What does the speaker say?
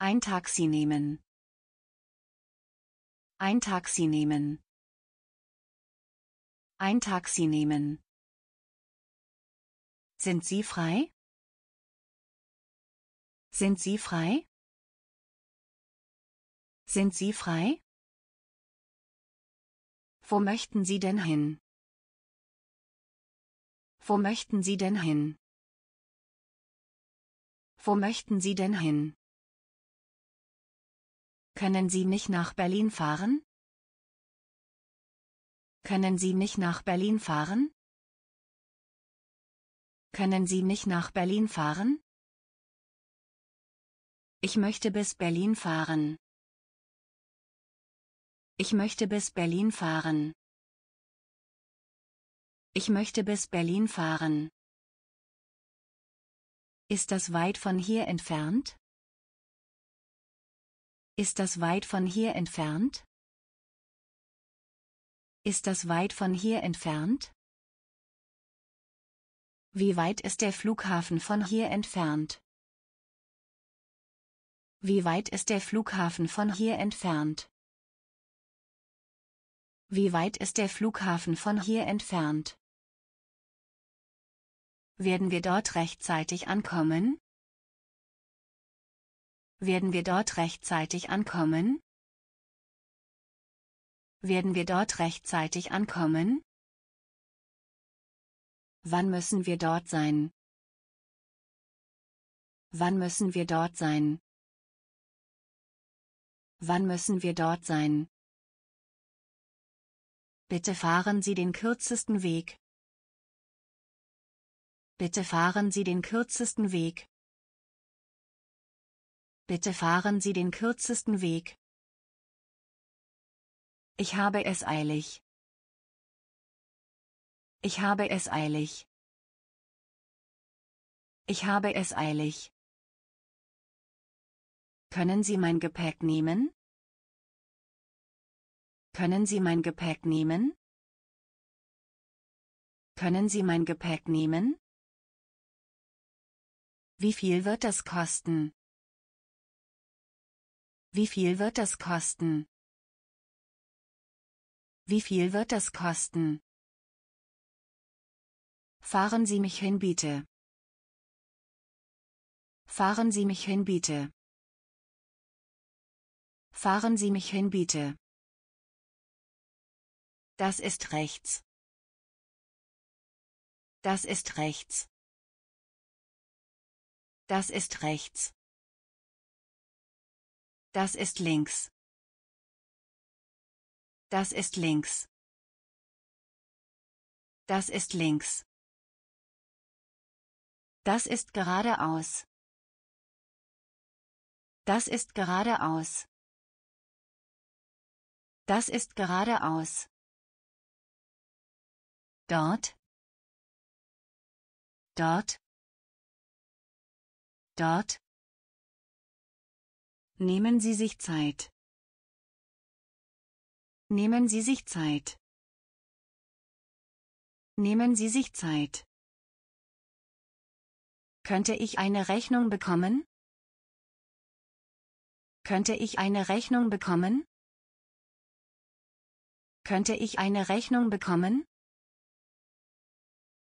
Ein Taxi nehmen. Ein Taxi nehmen. Ein Taxi nehmen. Sind Sie frei? Sind Sie frei? Sind Sie frei? Wo möchten Sie denn hin? Wo möchten Sie denn hin? Wo möchten Sie denn hin? Können Sie mich nach Berlin fahren? Können Sie mich nach Berlin fahren? Können Sie mich nach Berlin fahren? Ich möchte bis Berlin fahren. Ich möchte bis Berlin fahren. Ich möchte bis Berlin fahren. Ist das weit von hier entfernt? Ist das weit von hier entfernt? Ist das weit von hier entfernt? Wie weit ist der Flughafen von hier entfernt? Wie weit ist der Flughafen von hier entfernt? Wie weit ist der Flughafen von hier entfernt? Werden wir dort rechtzeitig ankommen? Werden wir dort rechtzeitig ankommen? Werden wir dort rechtzeitig ankommen? Wann müssen wir dort sein? Wann müssen wir dort sein? Wann müssen wir dort sein? Bitte fahren Sie den kürzesten Weg. Bitte fahren Sie den kürzesten Weg. Bitte fahren Sie den kürzesten Weg. Ich habe es eilig. Ich habe es eilig. Ich habe es eilig. Können Sie mein Gepäck nehmen? Können Sie mein Gepäck nehmen? Können Sie mein Gepäck nehmen? Wie viel wird das kosten? Wie viel wird das kosten? Wie viel wird das kosten? Fahren Sie mich hin, bitte. Fahren Sie mich hin, bitte. Fahren Sie mich hin, bitte. Das ist rechts. Das ist rechts. Das ist rechts. Das ist links. Das ist links. Das ist links. Das ist geradeaus. Das ist geradeaus. Das ist geradeaus. Dort. Dort. Dort. Nehmen Sie sich Zeit. Nehmen Sie sich Zeit. Nehmen Sie sich Zeit. Könnte ich eine Rechnung bekommen? Könnte ich eine Rechnung bekommen? Könnte ich eine Rechnung bekommen?